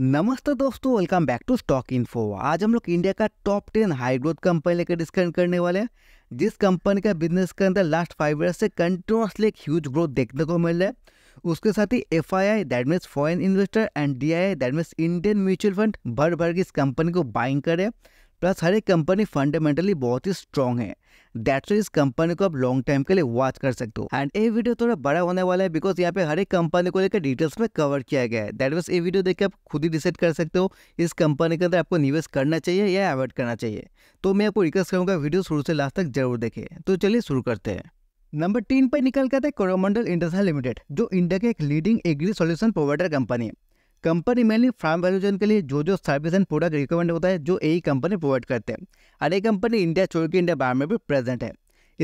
नमस्ते दोस्तों welcome back to stock info आज हम लोग इंडिया का top ten high growth company लेकर डिस्कस करने वाले हैं जिस कंपनी का बिजनेस के अंदर लास्ट फाइव ईयर से कंटिन्यूसली एक ह्यूज ग्रोथ देखने को मिल रहा है उसके साथ ही F I I that means foreign investor and D I I that means Indian mutual fund भर भर की इस कंपनी को बाइंग करे प्लस हर एक कंपनी फंडामेंटली बहुत ही स्ट्रॉन्ग है दैट्स इस कंपनी को आप लॉन्ग टाइम के लिए वॉच कर सकते हो एंड ये वीडियो थोड़ा बड़ा होने वाला है बिकॉज यहाँ पे हर एक कंपनी को लेकर डिटेल्स में कवर किया गया है दैट वॉज ये वीडियो देखकर आप खुद ही डिसाइड कर सकते हो इस कंपनी के अंदर आपको निवेश करना चाहिए या अवॉइड करना चाहिए तो मैं आपको रिक्वेस्ट करूँगा वीडियो शुरू से लास्ट तक जरूर देखें तो चलिए शुरू करते हैं नंबर तीन पर निकल गया था कोरोमंडल इंडस्ट्रियल लिमिटेड जो इंडिया के एक leading agri solution provider company है कंपनी मेनली फार्म वैल्यूजन के लिए जो जो सर्विस एंड प्रोडक्ट रिकमेंड होता है जो यही कंपनी प्रोवाइड करते हैं और ये कंपनी इंडिया छोड़ के इंडिया बाहर में भी प्रेजेंट है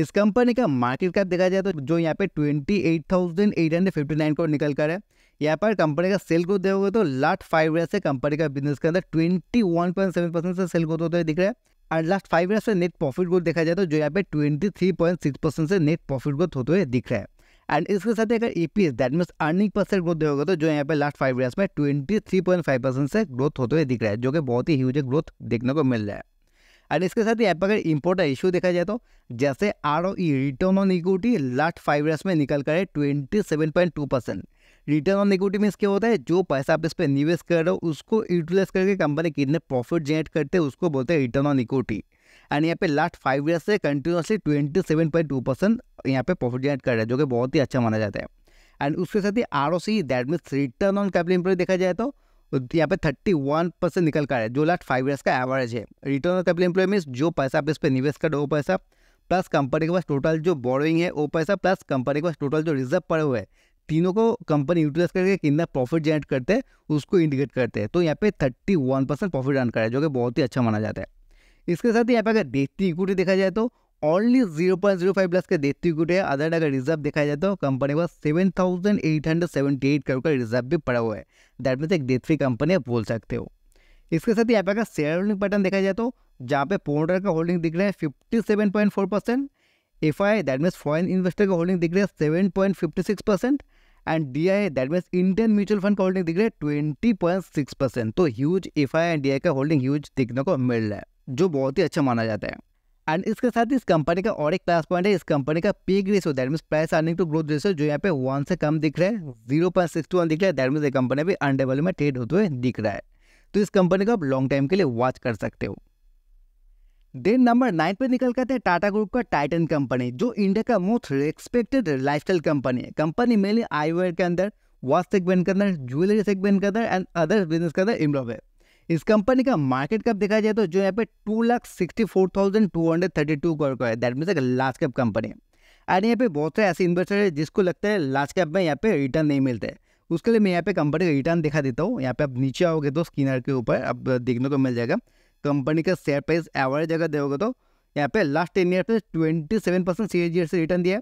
इस कंपनी का मार्केट कैप देखा जाए तो जो यहाँ पे twenty eight thousand eight hundred fifty nine crore निकल कर है यहाँ पर कंपनी का सेल ग्रोथ देखोगे तो लास्ट फाइव ईयर से कंपनी का बिजनेस के अंदर twenty one point seven percent से सेल ग्रोथ होता है दिख रहा है और लास्ट फाइव ईयर से नेट प्रॉफिट ग्रोथ देखा जाए तो जो यहाँ पे ट्वेंटी थ्री पॉइंट सिक्स परसेंट से नेट प्रॉफिट ग्रोथ होते हुए दिख रहा है एंड इसके साथ अगर E P S that means earning percent growth देखोगे तो जो यहाँ पे लास्ट फाइव ईयर्स में twenty three point five percent से ग्रोथ होते हुए दिख रहा है जो कि बहुत ही ह्यूज ग्रोथ देखने को मिल रहा है एंड इसके साथ यहाँ पर अगर इम्पोर्ट इशू देखा जाए तो जैसे R O E return on equity last five years में निकल कर twenty seven point two percent return on equity means क्या होता है जो पैसा आप इस पर निवेश कर रहे हो उसको यूटिलाइज करके कंपनी कितने प्रॉफिट जनरेट करते हैं उसको बोलते हैं रिटर्न ऑन इक्विटी एंड यहाँ पे लास्ट फाइव ईयर से continuously twenty seven point two percent यहाँ पे प्रॉफिट जनरेट कर रहा है जो कि बहुत ही अच्छा माना जाता है एंड उसके साथ ही R O C that means return on capital employ देखा जाए तो यहाँ पे थर्टी वन परसेंट निकल कर रहा है जो लास्ट फाइव ईयर्स का एवरेज है return on capital employ means जो पैसा आप इस पर निवेश कर वो पैसा प्लस कंपनी के पास टोटल जो बोरोइंग है वो पैसा प्लस कंपनी के पास टोटल जो रिजर्व पड़े हुए हैं तीनों को कंपनी यूटिलाइज करके कितना प्रॉफिट जनरेट करते हैं उसको इंडिकेट करते हैं तो यहाँ पे thirty one percent profit run करा है जो कि बहुत ही अच्छा माना जाता है इसके साथ ही यहाँ पे अगर डेट्टी इक्विटी देखा जाए तो only zero point zero five plus के डेट्टी इक्विटी है अदर अगर रिजर्व देखा जाए तो कंपनी का seven thousand eight hundred seventy eight crore का रिजर्व भी पड़ा हुआ है दैट मीन एक डेथ फ्री कंपनी आप बोल सकते हो इसके साथ ही यहाँ पे अगर शेयर होल्डिंग पैटर्न देखा जाए तो जहाँ पे पोर्टर का होल्डिंग दिख रहा है fifty seven point four percent F I that means foreign investor का होल्डिंग दिख रहा है seven point fifty six percent and D I that means Indian mutual fund का होल्डिंग दिख रहा है ट्वेंटी पॉइंट सिक्स परसेंट तो huge F I and D I का होल्डिंग ह्यूज देखने को मिल रहा है जो बहुत ही अच्छा माना जाता है एंड इसके साथ इस कंपनी का और एक प्लस पॉइंट है इस कंपनी का PEG ratio that mean price earning to growth ratio जो यहाँ पे वन से कम दिख रहा है zero point six two one दिख रहा है दैट मीन ये कंपनी भी अनडेवल में ट्रेड होते हुए दिख रहा है तो इस कंपनी को आप लॉन्ग टाइम के लिए वॉच कर सकते हो देन नंबर नाइन पे निकल करते हैं टाटा ग्रुप का टाइटन कंपनी जो इंडिया का मोस्ट एक्सपेक्टेड लाइफस्टाइल कंपनी है कंपनी मेनली आईवेयर के अंदर वॉच सेगमेंट के अंदर ज्वेलरी सेगमेंट के अंदर एंड अदर बिजनेस के अंदर इन्वॉल्व है इस कंपनी का मार्केट कैप देखा जाए तो जो यहाँ पे two lakh sixty four thousand two hundred thirty two crore का है दैट मीन्स एक लार्ज कैप कंपनी एंड यहाँ पे बहुत सारे ऐसे इन्वेस्टर है जिसको लगता है लार्ज कैप में यहाँ पे रिटर्न नहीं मिलते उसके लिए मैं यहाँ पे कंपनी का रिटर्न दिखा देता हूँ यहाँ पे आप नीचे आओगे तो स्किनर के ऊपर आप देखने को मिल जाएगा कंपनी का शेयर प्राइस एवरेज अगर देखोगे तो यहाँ पे लास्ट टेन ईयर में ट्वेंटी सेवन परसेंट सी से रिटर्न दिया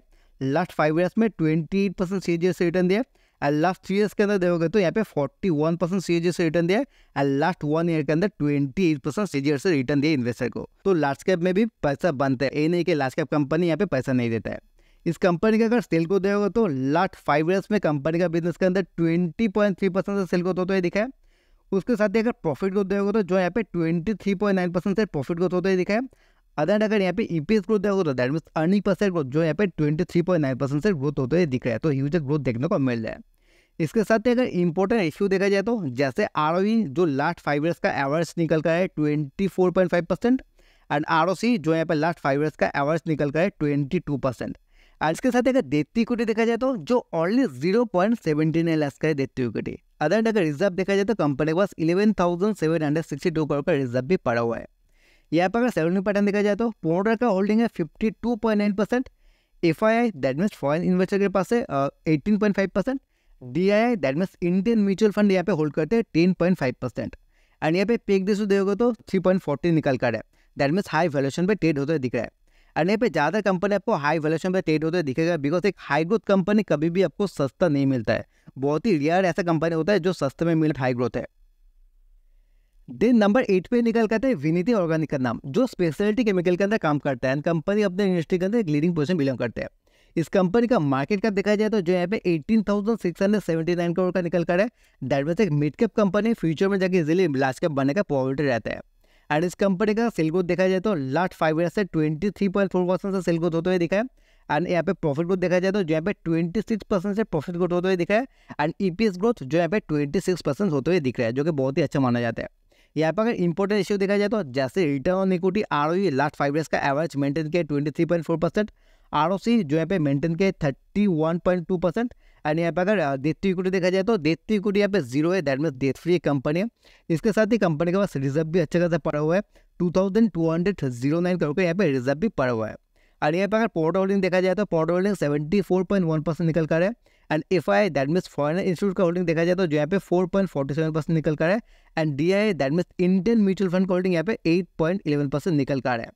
लास्ट फाइव ईयर्स में ट्वेंटी एट परसेंट सी से रिटर्न दिया एंड लास्ट थ्री ईयर्स के अंदर देखोगे तो यहाँ पे 41 परसेंट सी से रिटर्न दिया है एंड लास्ट वन ईयर के अंदर 28 परसेंट सी से रिटर्न दिया इन्वेस्टर को तो लार्ज कैप में भी पैसा बनता है ये नहीं कि लार्ज कैप कंपनी यहाँ पे पैसा नहीं देता है इस कंपनी का अगर सेल को देखोगे तो लास्ट फाइव ईयर्स में कंपनी का बिजनेस के अंदर थ्री परसेंट सेल ग्रोथ तो ये दिखा है उसके साथ ही अगर प्रॉफिट ग्रोथ देखोगे तो जो यहाँ पे नाइन परसेंट से प्रॉफिट ग्रोथ होते है दिखा अदर अगर यहाँ पे ईपीएस e ग्रोथ देखो तो that mean earning percent growth जो यहाँ पे twenty three point nine percent से ग्रोथ होते हुए दिख रहा है तो ह्यूज ग्रोथ देखने को मिल रहा है इसके साथ ही अगर इंपॉर्टेंट इश्यू देखा जाए तो जैसे आर e जो लास्ट फाइव ईयर्स का एवरेज निकल कर है twenty four point five percent and R जो यहाँ पर लास्ट फाइव ईयर्स का एवरेज निकल कर है ट्वेंटी टू परसेंट एंड इसके साथ अगर देती इक्विटी देखा जाए तो जो only zero point seventy nine lakhs का है देती इक्विटी अदर अगर रिजर्व देखा जाए तो कंपनी के पास eleven thousand seven hundred sixty two crore का रिजर्व भी पड़ा हुआ है यहाँ पर अगर सेवन पैटर्न देखा जाए तो पोडर का होल्डिंग है fifty two point nine percent F I I that means foreign investor के पास है eighteen point five percent D I I that means Indian mutual fund यहाँ पे होल्ड करते हैं ten point five percent and यहाँ पे पेक रेशो देखोगे तो थ्री पॉइंट फोर्टीन निकल कर है दैट मीन्स हाई वैल्यूशन पे ट्रेड होते दिख रहा है एंड यहाँ पे ज़्यादा कंपनी आपको हाई वैल्यूशन पे ट्रेड होते दिखेगा बिकॉज एक हाई ग्रोथ कंपनी कभी भी आपको सस्ता नहीं मिलता है बहुत ही रेयर ऐसा कंपनी होता है जो सस्ते में मिल हाई ग्रोथ है देन नंबर एट पे निकल करते हैं विनीति ऑर्गेनिक का नाम जो स्पेशलिटी केमिकल के अंदर काम करता है एंड कंपनी अपने इंडस्ट्री के अंदर एक लीडिंग पोजिशन बिलोंग करते हैं इस कंपनी का मार्केट कैप देखा जाए तो जो यहाँ पे eighteen thousand six hundred seventy nine crore का निकल कर है दैट मीन एक मिड कैप कंपनी फ्यूचर में जाके इजिली लार्ज कैप बनने का पॉजिटिव रहता है एंड इस कंपनी का सेल ग्रोथ देखा जाए तो लास्ट फाइव ईयर से twenty three point four percent से सेल ग्रोथ होते हुए दिखा है एंड यहाँ पे प्रॉफिट ग्रोथ देखा जाए तो यहाँ पे ट्वेंटी सिक्स परसेंट से प्रॉफिट ग्रोथ होते हुए दिखा है एंड ईपीएस ग्रोथ जो यहाँ पे ट्वेंटी सिक्स परसेंट होते हुए दिख रहा है जो कि बहुत ही अच्छा माना जाता है यहाँ पर अगर इंपॉर्टेंट इश्यू देखा जाए तो जैसे return on equity R last five years का एवरेज मेंटेन किया twenty three point four percent R O C जो यहाँ पे मेंटेन किया thirty one point two percent and यहाँ पे अगर डेथ टू इक्विटी देखा जाए तो डेथ टू इक्विटी यहाँ पे जीरो है that mean debt free company है इसके साथ ही कंपनी के पास रिजर्व भी अच्छा खासा पड़ा हुआ है two thousand two hundred zero nine crore का यहाँ पे रिजर्व भी पड़ा हुआ है और यहाँ पे अगर पोर्ट होल्डिंग देखा जाए तो पोर्ट holding seventy four point one percent निकल कर है and F I that means foreign institute का होल्डिंग देखा जाए तो जो यहाँ पे four point forty seven percent निकल कर है and D I that means Indian mutual fund का होल्डिंग यहाँ पे एट पॉइंट इलेवन परसेंट निकल कर है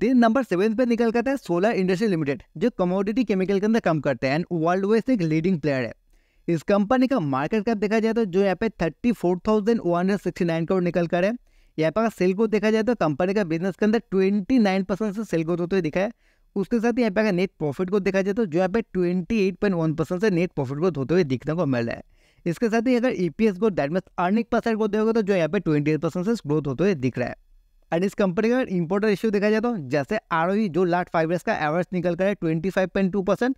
दिन नंबर सेवन पे निकल करता है सोलर इंडस्ट्री लिमिटेड जो कमोडिटी केमिकल के अंदर काम करते हैं एंड वर्ल्ड वाइज एक लीडिंग प्लेयर है इस कंपनी का मार्केट कैप देखा जाए तो जो यहाँ पे thirty four thousand one hundred sixty nine crore निकल कर है यहाँ पर सेल को देखा जाए तो कंपनी का बिजनेस के अंदर ट्वेंटी नाइन परसेंट से सेल ग्रोथ होते हुए दिखा है उसके साथ यहाँ पे नेट प्रॉफिट को देखा जाए तो जो यहाँ पे twenty eight point one percent से नेट प्रॉफिट ग्रोथ होते हुए दिखने को मिल रहा है इसके साथ ही अगर E P S growth that mean earning percent growth देखोगे तो जो यहाँ पे ट्वेंटी एट परसेंट से ग्रोथ होते हुए दिख रहा है एंड इस कंपनी का इंपोर्टर रेशियो देखा जाए तो जैसे आर e जो लास्ट फाइव ईयर्स का एवरेज निकल कर है twenty five point two percent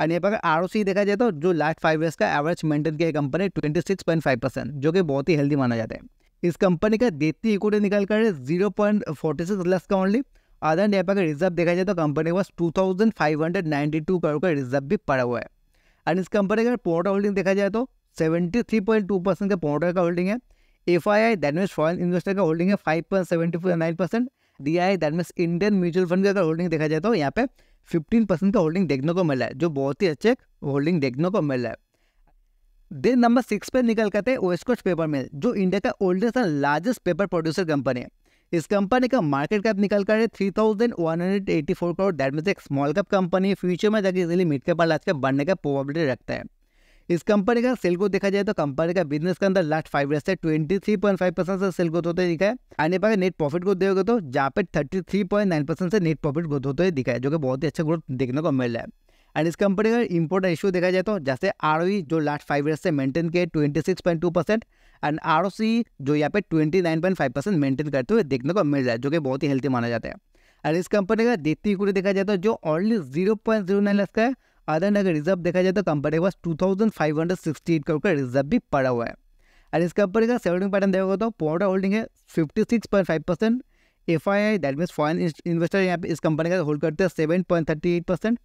and यहाँ पर आर देखा जाए तो जो लास्ट फाइव ईयर्स का एवरेज मेंटेन किया company twenty six point five percent जो कि बहुत ही हेल्दी माना जाता है इस कंपनी का देती इक्विटी निकल कर है zero point forty six lakhs का ओनली अदर यहाँ पर रिजर्व देखा जाए तो कंपनी के पास two thousand five hundred ninety two crore का रिजर्व भी पड़ा हुआ है एंड इस कंपनी का पोर्टर होल्डिंग देखा जाए तो seventy three point two percent का पोर्टर का होल्डिंग है F I I that means foreign investor का होल्डिंग है five point seventy four nine percent D I that mean Indian mutual fund का अगर होल्डिंग देखा जाए तो यहाँ पे फिफ्टीन परसेंट का होल्डिंग देखने को मिला है जो बहुत ही अच्छे होल्डिंग देखने को मिला है देन नंबर सिक्स पे निकल करते हैं ओस्कोच पेपर मिल जो इंडिया का oldest and largest paper producer company है इस कंपनी का मार्केट कैप निकल कर है three thousand one hundred eighty four crore that mean एक स्मॉल कैप कंपनी फ्यूचर में जाकर इजिली मिड कैप और लार्ज कैप बढ़ने का प्रोबेबिलिटी रखता है इस कंपनी का सेल ग्रोथ देखा जाए तो कंपनी का बिजनेस के अंदर लास्ट फाइव ईयर से twenty three point five percent से सेल ग्रोथ होते हुए दिखा है आने पर नेट प्रॉफिट ग्रोथ देखोगे तो जहाँ पे thirty three point nine percent से नेट प्रॉफिट ग्रोथ होते हुए दिखा है जो कि बहुत ही अच्छा ग्रोथ देखने को मिल रहा है एंड इस कंपनी का इंपोर्टेंट इशू देखा जाए तो जैसे आर e जो लास्ट फाइव ईयर से मेंटेन किया twenty six point two percent and R जो यहाँ पे twenty nine point five percent maintain करते हुए देखने को मिल रहा है जो कि बहुत ही हेल्थी माना जाता है और इस कंपनी का देखती देखा जाए तो जो only zero point zero nine lakhs का है अदर अगर रिजर्व देखा जाए तो कंपनी के पास two thousand five hundred sixty eight crore का रिजर्व भी पड़ा हुआ है और इस कंपनी का सेवरिंग पैटर्न देखोगे तो पोर्टा होल्डिंग है fifty six point five percent F I I that means foreign investor यहाँ पे इस कंपनी का होल्ड करते हैं seven point thirty eight percent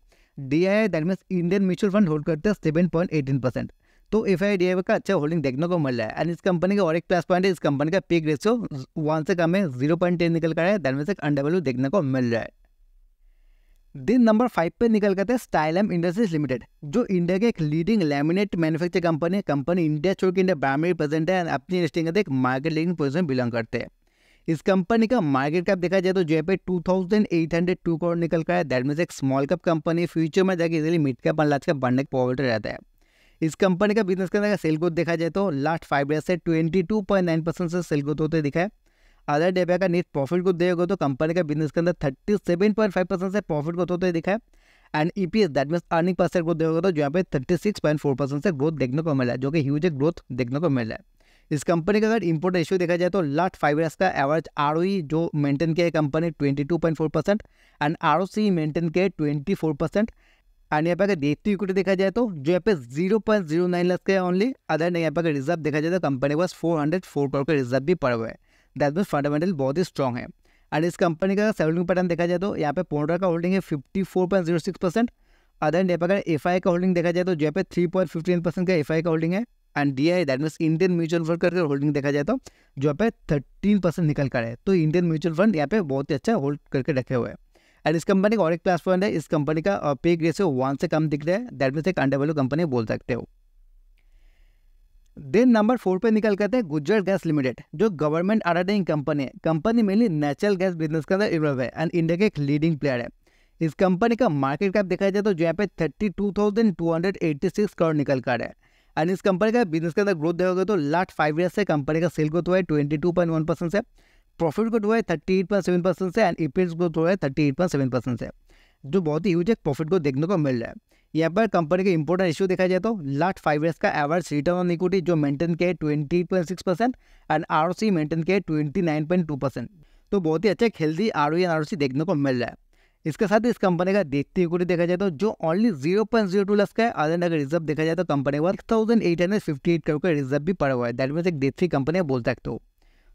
D I I that means Indian mutual fund hold करते हैं सेवन पॉइंट एटीन परसेंट तो F I D का अच्छा होल्डिंग देखने को मिल रहा है एंड इस कंपनी का और एक प्लस पॉइंट है इस कंपनी का पिक रेशियो वन से कम है जीरो पॉइंट टेन निकल कर रहा है दैट मीन्स एक अंडर वैल्यू देखने को मिल रहा है दिन नंबर फाइव पे निकल गए थे स्टाइलम इंडस्ट्रीज लिमिटेड जो इंडिया के एक लीडिंग लेमिनेट मैन्युफैक्चर कंपनी है कंपनी इंडिया छोड़ के इंडिया ब्रांड में प्रेजेंट है अपनी इंडस्ट्री के एक मार्केट लीडिंग पोजिशन बिलोंग करते हैं इस कंपनी का मार्केट कैप देखा जाए तो जो पे two thousand eight hundred two crore निकल कर है दैट मीन एक स्मॉल कैप कंपनी फ्यूचर में जाकर इजिली मिड कैप और लार्ज कैप बढ़ने का पॉवर्टी रहता है इस कंपनी का बिजनेस करने का सेल ग्रोथ देखा जाए तो लास्ट फाइव ईयर से twenty two point nine percent से सेल ग्रोथ होते दिखा है अदर पे का नेट प्रॉफिट को देखोगे तो कंपनी का बिजनेस के अंदर thirty seven point five percent से प्रॉफिट ग्रोथ होते दिखा है and E P S that mean earning percent growth देखोगे तो यहाँ पे thirty six point four percent से ग्रोथ देखने को मिला है जो कि ह्यूज ग्रोथ देखने को मिला है इस कंपनी का अगर इंपोर्ट रेशियो देखा जाए तो लास्ट फाइव ईयर्स का एवरेज आर जो मेंटेन किया है company twenty two point four percent and R O C maintain किया है ट्वेंटी फोर परसेंट एंड यहाँ पे अगर डेट टू इक्विटी देखा जाए तो जो यहाँ पे zero point zero nine lakh के ओनली अदर यहाँ पे अगर रिजर्व देखा जाए तो कंपनी के पास फोर हंड्रेड फोर करोड़ के रिजर्व भी पड़ हुए हैं दैट मीन फंडामेंटल बहुत ही स्ट्रॉन्ग है एंड इस कंपनी का सेवलिंग पैटर्न देखा जाए तो यहाँ पे पोन्ड्रा का होल्डिंग है fifty four point zero six percent other and पर अगर एफ आई का होल्डिंग देखा जाए तो जो पे थ्री पॉइंट फिफ्टीन परसेंट का एफ आई का होल्डिंग है and D I that mean Indian mutual fund करके होल्डिंग देखा जाए तो जो पे थर्टीन परसेंट निकल कर है तो इंडियन म्यूचुअल फंड यहाँ पे बहुत ही अच्छा होल्ड करके रखे हुए हैं एंड इस कंपनी का और एक प्लस पॉइंट है इस कंपनी का पे ग्रेस वन से कम दिख रहा है दैट मीन एक अंडर वैल्यू कंपनी बोल सकते हो दिन नंबर फोर पे निकल करते हैं गुजरात गैस लिमिटेड जो गवर्नमेंट अडाडिंग कंपनी है company mainly natural gas business के अंदर इन्वॉल्व है एंड इंडिया के एक लीडिंग प्लेयर है इस कंपनी का मार्केट कैप देखा जाए तो यहाँ पे thirty two thousand two hundred eighty six crore निकल कर है एंड इस कंपनी का बिजनेस के अंदर ग्रोथ देखोगे तो लास्ट फाइव ईयर से कंपनी का सेल ग्रोथ हुआ है twenty two point one percent से प्रॉफिट ग्रोथ हुआ है thirty eight point seven percent से एंड ई ग्रोथ हुआ है thirty eight point seven percent से जो बहुत ही ह्यूज एक प्रॉफिट को देखने को मिल रहा है यहाँ पर कंपनी के इंपोर्टेंट इश्यू देखा जाए तो लास्ट फाइव ईयर्स का एवरेज रिटर्न ऑन इक्विटी जो मेंटेन किया है twenty point six percent and R C maintain किया है twenty nine point two percent तो बहुत ही अच्छा healthy R O N R देखने को मिल रहा है इसके साथ इस कंपनी का देखती इक्विटी देखा जाए तो जो only zero point zero two lakhs का है अदर अगर रिजर्व देखा जाए तो company one thousand eight hundred fifty eight crore का रिजर्व भी पड़ा हुआ है दैट मीन एक डेथ कंपनी बोल सकते हो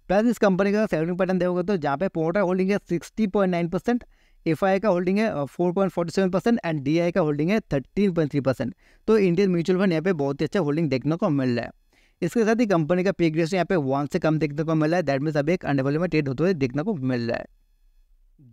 प्लस इस कंपनी का सेलिंग पैटर्न देखोगे तो जहाँ पे पोर्टर होल्डिंग है sixty point nine percent F का होल्डिंग है four point forty seven percent and D का होल्डिंग है थर्टीन पॉइंट थ्री परसेंट तो इंडियन म्यूचुअल फंड यहाँ पे बहुत ही अच्छा होल्डिंग देखने को मिल रहा है इसके साथ ही कंपनी का पे ग्रेस यहाँ पे वन से कम देखने को मिल रहा है दैट मीन्स अभी एक अंडरवैल्यू में ट्रेड होते हुए देखने को मिल रहा है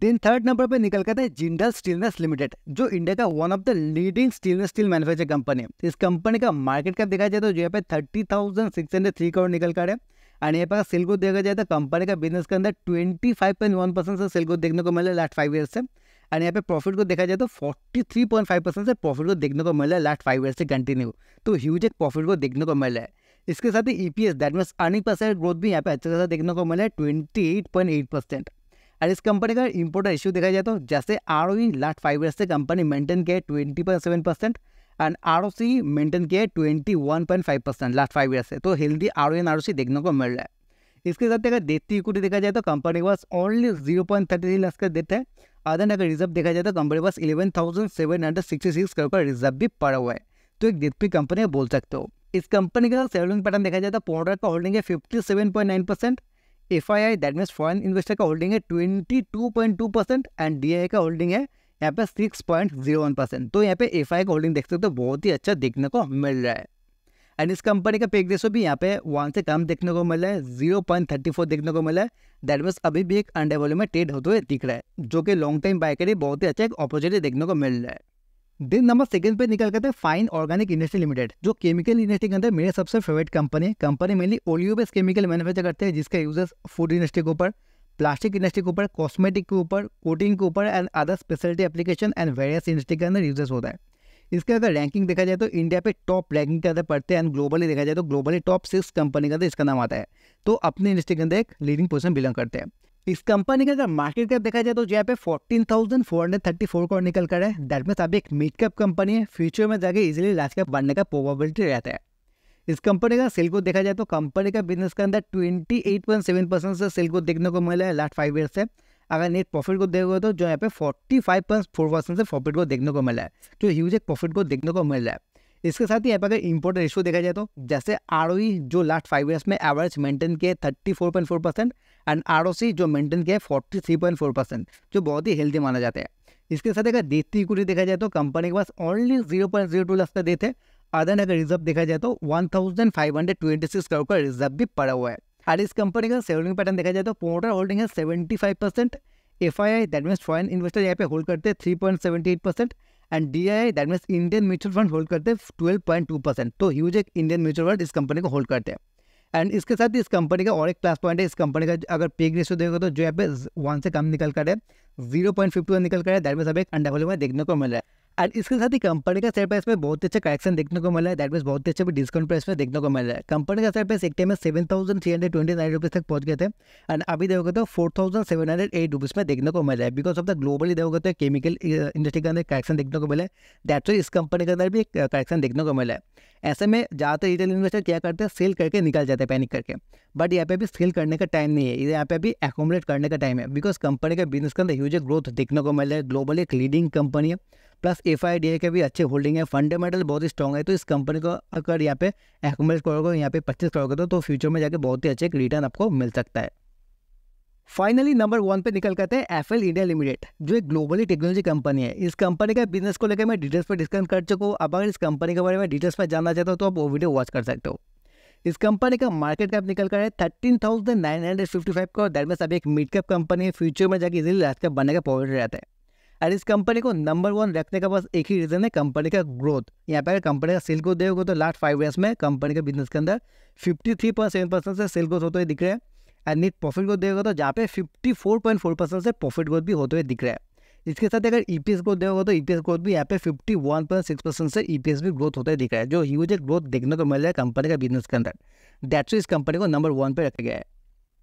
देन थर्ड नंबर पर निकल करते हैं जिंडल स्टीलनेस लिमिटेड जो इंडिया का one of the leading stainless steel manufacturing company है इस कंपनी का मार्केट कैप देखा जाए तो यहाँ पे thirty thousand six hundred three crore निकल कर है एंड यहाँ पर सेल ग्रोथ देखा जाए तो कंपनी का बिजनेस के अंदर twenty five point one percent से सेल ग्रोथ देखने को मिला लास्ट फाइव ईयर से एंड यहाँ पे प्रॉफिट को देखा जाए तो forty three point five percent से प्रॉफिट को देखने को मिला है लास्ट फाइव ईयर से कंटिन्यू तो ह्यूज एक प्रॉफिट को देखने को मिला है इसके साथ ही E P S that means earning percent growth भी यहाँ पे अच्छे खासा देखने को मिला है twenty eight point eight percent और इस कंपनी का इंपोर्टेंट इश्यू देखा जाए तो जैसे R O last five year से कंपनी मेंटेन किया है twenty point seven percent and R O C maintain किया है twenty one point five percent last five year से तो healthy R O N R O C देखने को मिल रहा है इसके साथ अगर देती इक्विटी देखा जाए तो कंपनी के पास only zero point thirty three lakh का देता है अदर अगर रिजर्व देखा जाए तो कंपनी के पास eleven thousand seven hundred sixty six crore का रिजर्व भी पड़ा हुआ है तो एक देती कंपनी बोल सकते हो इस कंपनी का सेवलिंग पैटर्न देखा जाए तो पोडर का होल्डिंग है fifty seven point nine percent F I I that means foreign investor का होल्डिंग है twenty two point two percent and D I का होल्डिंग है यहाँ पे six point zero one percent तो यहाँ पे एफ आई का होल्डिंग देख सकते हो तो बहुत ही अच्छा देखने को मिल रहा है एंड इस कंपनी का पेक रेशो भी यहाँ पे वन से कम देखने को मिला है जीरो पॉइंट थर्टी फोर देखने को मिला है दैट मीन्स अभी भी एक अंडर वॉल्यूम में ट्रेड होते हुए दिख रहा है जो कि लॉन्ग टाइम बाय के लिए बहुत ही अच्छा एक अपॉर्चुनिटी देखने को मिल रहा है दिन नंबर सेकंड पे निकल करते हैं फाइन ऑर्गेनिक इंडस्ट्री लिमिटेड जो केमिकल इंडस्ट्री के अंदर मेरे सबसे फेवरेट कंपनी है company mainly oleo based chemical manufacture करते हैं जिसका यूजेस फूड इंडस्ट्री के ऊपर प्लास्टिक इंडस्ट्री के ऊपर कॉस्मेटिक के ऊपर कोटिंग के ऊपर and other speciality application and various industry के अंदर यूजेस होता है इसका अगर रैंकिंग देखा जाए तो इंडिया पे टॉप रैंकिंग के अंदर पड़ते हैं एंड ग्लोबली देखा जाए तो ग्लोबली टॉप सिक्स कंपनी के अंदर इसका नाम आता है तो अपनी इंडस्ट्री के अंदर एक लीडिंग पोजिशन बिलोंग करते हैं इस कंपनी का अगर मार्केट कैप देखा जाए तो यहाँ पे fourteen thousand four hundred thirty four crore निकल कर है दैट मीन्स अभी एक मिड कैप कंपनी है फ्यूचर में जाके इजिली लास्ट कैप बनने का प्रोबेबिलिटी रहता है इस कंपनी का सेल को देखा जाए तो कंपनी का बिजनेस के अंदर twenty eight point seven percent से सेल को देखने को मिला है लास्ट फाइव ईयर से अगर नेट प्रॉफिट को देखोगे तो जो यहाँ पे forty five point four percent से प्रॉफिट को देखने को मिला है जो ह्यूज एक प्रॉफिट को देखने को मिल रहा है इसके साथ ही यहाँ पर अगर इंपोर्टेंट रेशियो देखा जाए तो जैसे आर e जो लास्ट फाइव ईयर्स में एवरेज मेंटेन किया है thirty four point four percent and R जो मेंटेन किया है forty three point four percent जो बहुत ही हेल्दी माना जाता है इसके साथ अगर डेथ की इक्विटी देखा जाए तो कंपनी के पास only zero point zero two lakh का डेथ है अदर अगर रिजर्व देखा जाए तो one thousand five hundred twenty six crore का रिजर्व भी पड़ा हुआ है और इस कंपनी का सेलिंग पैटर्न देखा जाए तो प्रोमोटर होल्डिंग है seventy five percent F I I that means foreign investor यहाँ पे होल्ड करते हैं three point seventy eight percent and D I I that means Indian mutual fund hold करते हैं ट्वेल्व पॉइंट टू परसेंट तो huge एक Indian mutual fund इस company को होल्ड करते हैं एंड इसके साथ इस कंपनी का और एक प्लस पॉइंट है इस कंपनी का अगर पे रेशियो देखोगे तो जो यहाँ पे वन से कम निकल कर है जीरो पॉइंट फिफ्टी वन निकल कर है दैट मीन्स अब एक अंडा में देखने को मिल रहा है एंड इसके साथ ही कंपनी का शेयर प्राइस में बहुत अच्छा करेक्शन देखने को मिला है दैट मीन बहुत अच्छा भी डिस्काउंट प्राइस में देखने को मिला है कंपनी का शेयर प्राइस एक टाइम में seven thousand three hundred twenty nine rupees तक पहुंच गए थे एंड अभी देखोगे तो four thousand seven hundred eight rupees में देखने को मिला है बिकॉज ऑफ द ग्लोबली देखोगे तो केमिकल इंडस्ट्री uh, के अंदर करेक्शन देखने को मिला है दैट्स इस कंपनी के अंदर भी करेक्शन uh, देखने को मिला है ऐसे में ज़्यादातर रिटेल इन्वेस्टर क्या करते हैं सेल करके निकल जाते हैं पैनिक करके बट यहाँ पे भी सेल करने का टाइम नहीं है यहाँ पे भी एकोमोडेट करने का टाइम है बिकॉज कंपनी का बिजनेस के अंदर ह्यूज ग्रोथ देखने को मिला है ग्लोबल एक लीडिंग कंपनी है प्लस एफ आई डी के भी अच्छे होल्डिंग है फंडामेंटल बहुत ही स्ट्रॉग है तो इस कंपनी को अगर यहाँ पे एकोमोडेट करोगे यहाँ पे पच्चीस करोगे तो, फ्यूचर तो में जाके बहुत ही अच्छे रिटर्न आपको मिल सकता है फाइनली नंबर वन पे निकल करते हैं एफ एल इंडिया लिमिटेड जो एक ग्लोबली टेक्नोलॉजी कंपनी है इस कंपनी का बिजनेस को लेकर मैं डिटेल्स पर डिस्कस कर चुका हूँ अगर इस कंपनी के बारे में डिटेल्स पर जानना चाहता हूँ तो आप वो वीडियो वॉच कर सकते हो इस कंपनी का मार्केट कैप निकल कर है thirteen thousand nine hundred fifty five का और दैट में अभी एक मिड कैप कंपनी है फ्यूचर में जाकर इजिली लास्ट कैप बनने का पॉइंट रहता है एंड इस कंपनी को नंबर वन रखने का बस एक ही रीज़न है कंपनी का ग्रोथ यहाँ पर कंपनी का सेल ग्रोथ देखोगे तो लास्ट फाइव ईयर्स में कंपनी के बिजनेस के अंदर fifty three point seven percent से सेल ग्रोथ होते हुए दिख रहे हैं एंड नीट प्रॉफिट ग्रोथ देखोगे तो जहाँ पे fifty four point four percent से प्रॉफिट ग्रोथ भी होते हुए दिख रहा है इसके साथ अगर ई पी एस ग्रोथ देखोगे तो ई पी एस ग्रोथ भी यहाँ पे fifty one point six percent से ई पी एस भी ग्रोथ होते हुए दिख रहा है जो ह्यूज ग्रोथ देखने को मिल रहा है कंपनी का बिजनेस के अंदर दैट्स इस कंपनी को नंबर वन पे रखा गया है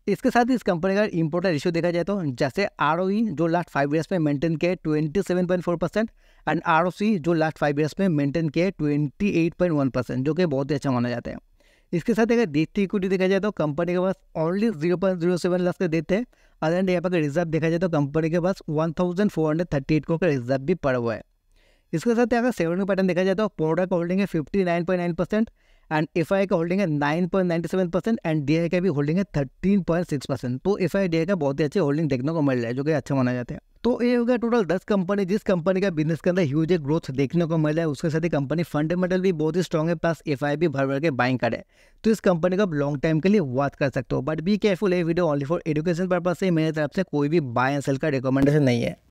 इसके साथ इस कंपनी का इंपोर्टर रेशियो देखा जाए तो जैसे आर e जो लास्ट फाइव ईयर्स में मेंटेन किया twenty seven point four percent and R जो लास्ट फाइव ईयर्स में मेंटेन किया twenty eight point one percent जो कि बहुत ही अच्छा माना जाता है इसके साथ अगर डेथ की इक्विटी देखा जाए तो कंपनी के पास only zero point zero seven lakh का डेथ है अदर एंड यहाँ पर रिजर्व देखा जाए तो कंपनी के पास one thousand four hundred thirty eight को का रिजर्व भी पड़ा हुआ है इसके साथ अगर सेवन पैटर्न देखा जाए तो प्रोडक्ट होल्डिंग है fifty nine point nine percent and F I का होल्डिंग है nine point ninety seven percent and D I का भी होल्डिंग है थर्टीन पॉइंट सिक्स परसेंट तो एफ आई डी आई का बहुत ही अच्छे होल्डिंग देखने को मिल रहा है जो कि अच्छा माना जाता है तो ये हो गया टोटल दस कंपनी जिस कंपनी का बिजनेस के अंदर ह्यूज ग्रोथ देखने को मिला है उसके साथ ही कंपनी फंडामेंटल भी बहुत ही स्ट्रॉग है प्लस एफ आई भी भर भर के बाइंग करे तो इस कंपनी को आप लॉन्ग टाइम के लिए बात कर सकते हो बट बी केयरफुल ये video only for education purpose से मेरी तरफ से कोई भी बाय एंड सेल का रिकमेंडेशन नहीं है